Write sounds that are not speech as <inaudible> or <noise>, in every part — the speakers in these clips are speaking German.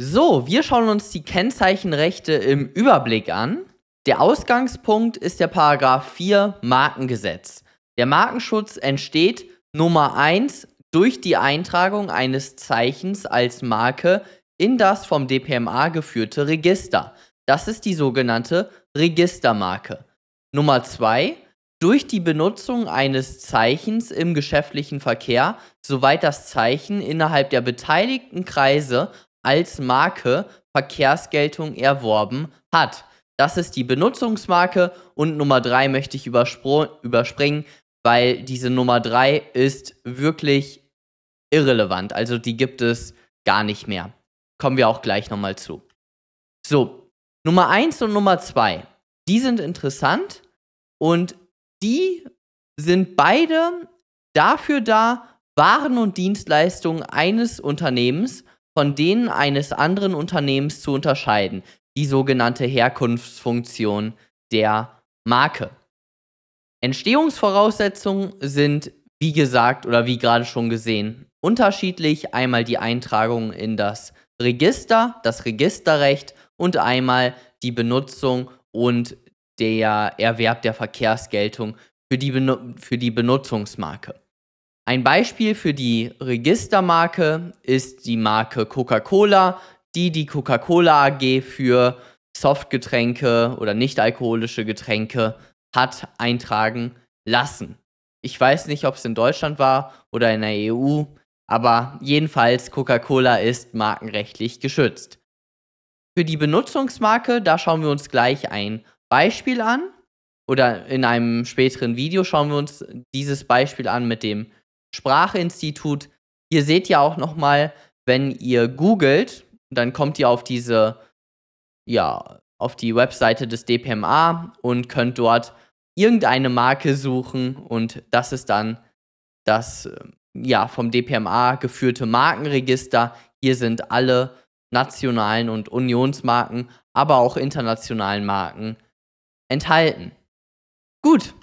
So, wir schauen uns die Kennzeichenrechte im Überblick an. Der Ausgangspunkt ist der Paragraph 4 Markengesetz. Der Markenschutz entsteht Nummer 1 durch die Eintragung eines Zeichens als Marke in das vom DPMA geführte Register. Das ist die sogenannte Registermarke. Nummer 2 durch die Benutzung eines Zeichens im geschäftlichen Verkehr, soweit das Zeichen innerhalb der beteiligten Kreise als Marke Verkehrsgeltung erworben hat. Das ist die Benutzungsmarke und Nummer 3 möchte ich überspringen, weil diese Nummer 3 ist wirklich irrelevant. Also die gibt es gar nicht mehr. Kommen wir auch gleich nochmal zu. So, Nummer 1 und Nummer 2, die sind interessant und die sind beide dafür da, Waren und Dienstleistungen eines Unternehmens von denen eines anderen Unternehmens zu unterscheiden, die sogenannte Herkunftsfunktion der Marke. Entstehungsvoraussetzungen sind, wie gesagt oder wie gerade schon gesehen, unterschiedlich. Einmal die Eintragung in das Register, das Registerrecht und einmal die Benutzung und der Erwerb der Verkehrsgeltung für die, Benu für die Benutzungsmarke. Ein Beispiel für die Registermarke ist die Marke Coca-Cola, die die Coca-Cola AG für Softgetränke oder nichtalkoholische Getränke hat eintragen lassen. Ich weiß nicht, ob es in Deutschland war oder in der EU, aber jedenfalls Coca-Cola ist markenrechtlich geschützt. Für die Benutzungsmarke, da schauen wir uns gleich ein Beispiel an oder in einem späteren Video schauen wir uns dieses Beispiel an mit dem Sprachinstitut. Ihr seht ja auch nochmal, wenn ihr googelt, dann kommt ihr auf diese, ja, auf die Webseite des DPMA und könnt dort irgendeine Marke suchen und das ist dann das ähm, ja vom DPMA geführte Markenregister. Hier sind alle nationalen und Unionsmarken, aber auch internationalen Marken enthalten. Gut,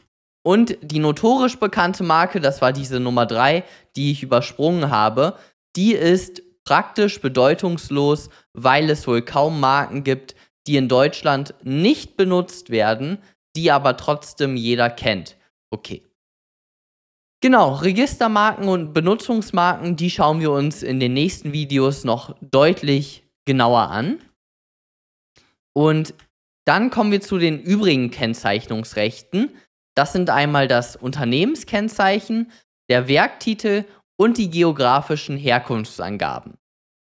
und die notorisch bekannte Marke, das war diese Nummer 3, die ich übersprungen habe, die ist praktisch bedeutungslos, weil es wohl kaum Marken gibt, die in Deutschland nicht benutzt werden, die aber trotzdem jeder kennt. Okay. Genau, Registermarken und Benutzungsmarken, die schauen wir uns in den nächsten Videos noch deutlich genauer an. Und dann kommen wir zu den übrigen Kennzeichnungsrechten. Das sind einmal das Unternehmenskennzeichen, der Werktitel und die geografischen Herkunftsangaben.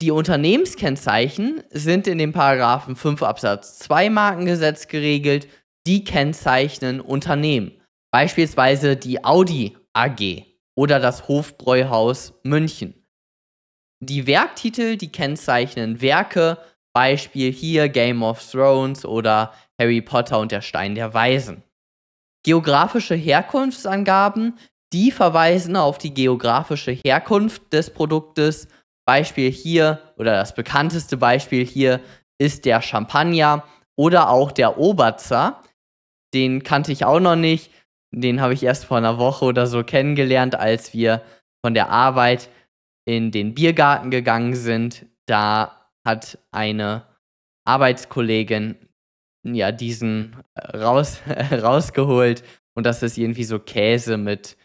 Die Unternehmenskennzeichen sind in dem Paragraphen 5 Absatz 2 Markengesetz geregelt, die kennzeichnen Unternehmen, beispielsweise die Audi AG oder das Hofbräuhaus München. Die Werktitel, die kennzeichnen Werke, Beispiel hier Game of Thrones oder Harry Potter und der Stein der Weisen. Geografische Herkunftsangaben, die verweisen auf die geografische Herkunft des Produktes. Beispiel hier oder das bekannteste Beispiel hier ist der Champagner oder auch der Oberzer. Den kannte ich auch noch nicht. Den habe ich erst vor einer Woche oder so kennengelernt, als wir von der Arbeit in den Biergarten gegangen sind. Da hat eine Arbeitskollegin ja, diesen äh, raus, <laughs> rausgeholt und das ist irgendwie so Käse mit,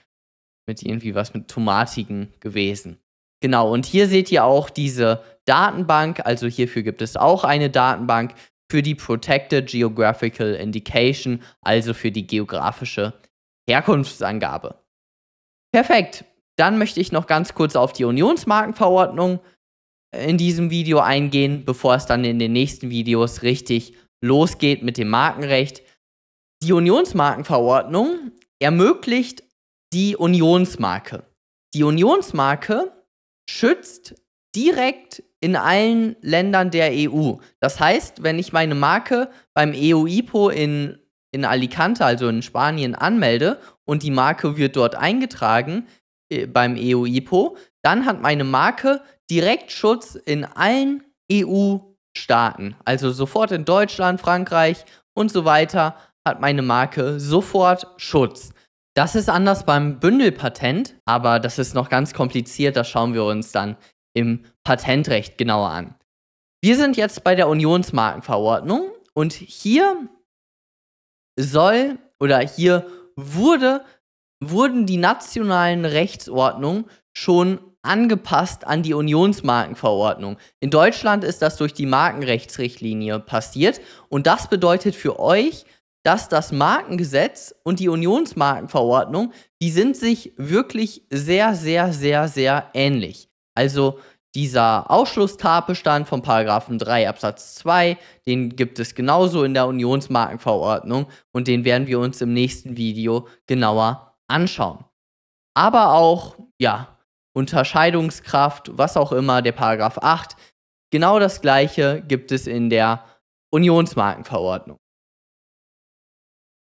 mit irgendwie was mit Tomatigen gewesen. Genau, und hier seht ihr auch diese Datenbank, also hierfür gibt es auch eine Datenbank für die Protected Geographical Indication, also für die geografische Herkunftsangabe. Perfekt, dann möchte ich noch ganz kurz auf die Unionsmarkenverordnung äh, in diesem Video eingehen, bevor es dann in den nächsten Videos richtig losgeht mit dem Markenrecht. Die Unionsmarkenverordnung ermöglicht die Unionsmarke. Die Unionsmarke schützt direkt in allen Ländern der EU. Das heißt, wenn ich meine Marke beim EU-IPO in, in Alicante, also in Spanien, anmelde und die Marke wird dort eingetragen äh, beim EU-IPO, dann hat meine Marke direkt Schutz in allen EU ländern Staaten. Also sofort in Deutschland, Frankreich und so weiter hat meine Marke sofort Schutz. Das ist anders beim Bündelpatent, aber das ist noch ganz kompliziert, das schauen wir uns dann im Patentrecht genauer an. Wir sind jetzt bei der Unionsmarkenverordnung und hier soll oder hier wurde, wurden die nationalen Rechtsordnungen schon angepasst an die Unionsmarkenverordnung. In Deutschland ist das durch die Markenrechtsrichtlinie passiert und das bedeutet für euch, dass das Markengesetz und die Unionsmarkenverordnung, die sind sich wirklich sehr, sehr, sehr, sehr ähnlich. Also dieser Ausschlusstatbestand von Paragraphen 3 Absatz 2, den gibt es genauso in der Unionsmarkenverordnung und den werden wir uns im nächsten Video genauer anschauen. Aber auch, ja, Unterscheidungskraft, was auch immer, der Paragraph 8. Genau das gleiche gibt es in der Unionsmarkenverordnung.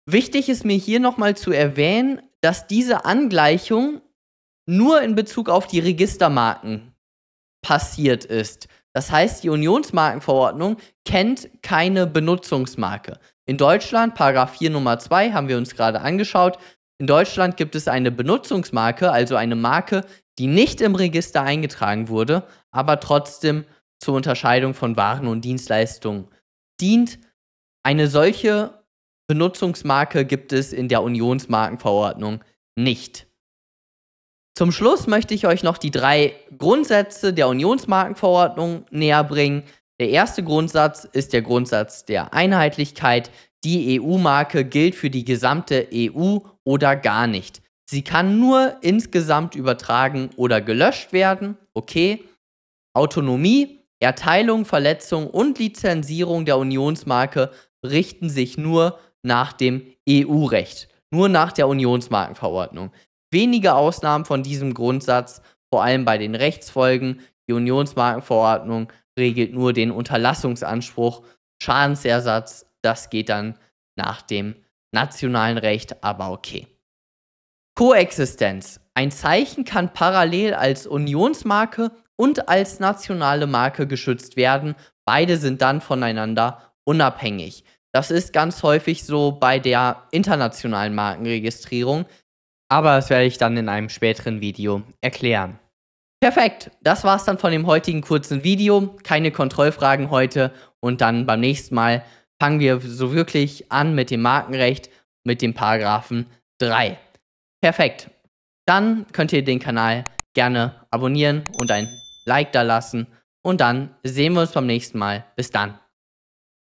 Wichtig ist mir hier nochmal zu erwähnen, dass diese Angleichung nur in Bezug auf die Registermarken passiert ist. Das heißt, die Unionsmarkenverordnung kennt keine Benutzungsmarke. In Deutschland, Paragraph 4 Nummer 2, haben wir uns gerade angeschaut. In Deutschland gibt es eine Benutzungsmarke, also eine Marke, die nicht im Register eingetragen wurde, aber trotzdem zur Unterscheidung von Waren und Dienstleistungen dient. Eine solche Benutzungsmarke gibt es in der Unionsmarkenverordnung nicht. Zum Schluss möchte ich euch noch die drei Grundsätze der Unionsmarkenverordnung näher bringen. Der erste Grundsatz ist der Grundsatz der Einheitlichkeit. Die EU-Marke gilt für die gesamte EU oder gar nicht. Sie kann nur insgesamt übertragen oder gelöscht werden. Okay. Autonomie, Erteilung, Verletzung und Lizenzierung der Unionsmarke richten sich nur nach dem EU-Recht, nur nach der Unionsmarkenverordnung. Wenige Ausnahmen von diesem Grundsatz, vor allem bei den Rechtsfolgen. Die Unionsmarkenverordnung regelt nur den Unterlassungsanspruch, Schadensersatz, das geht dann nach dem nationalen Recht, aber okay. Koexistenz. Ein Zeichen kann parallel als Unionsmarke und als nationale Marke geschützt werden. Beide sind dann voneinander unabhängig. Das ist ganz häufig so bei der internationalen Markenregistrierung, aber das werde ich dann in einem späteren Video erklären. Perfekt, das war's dann von dem heutigen kurzen Video. Keine Kontrollfragen heute und dann beim nächsten Mal fangen wir so wirklich an mit dem Markenrecht, mit dem Paragraphen 3. Perfekt. Dann könnt ihr den Kanal gerne abonnieren und ein Like da lassen. Und dann sehen wir uns beim nächsten Mal. Bis dann.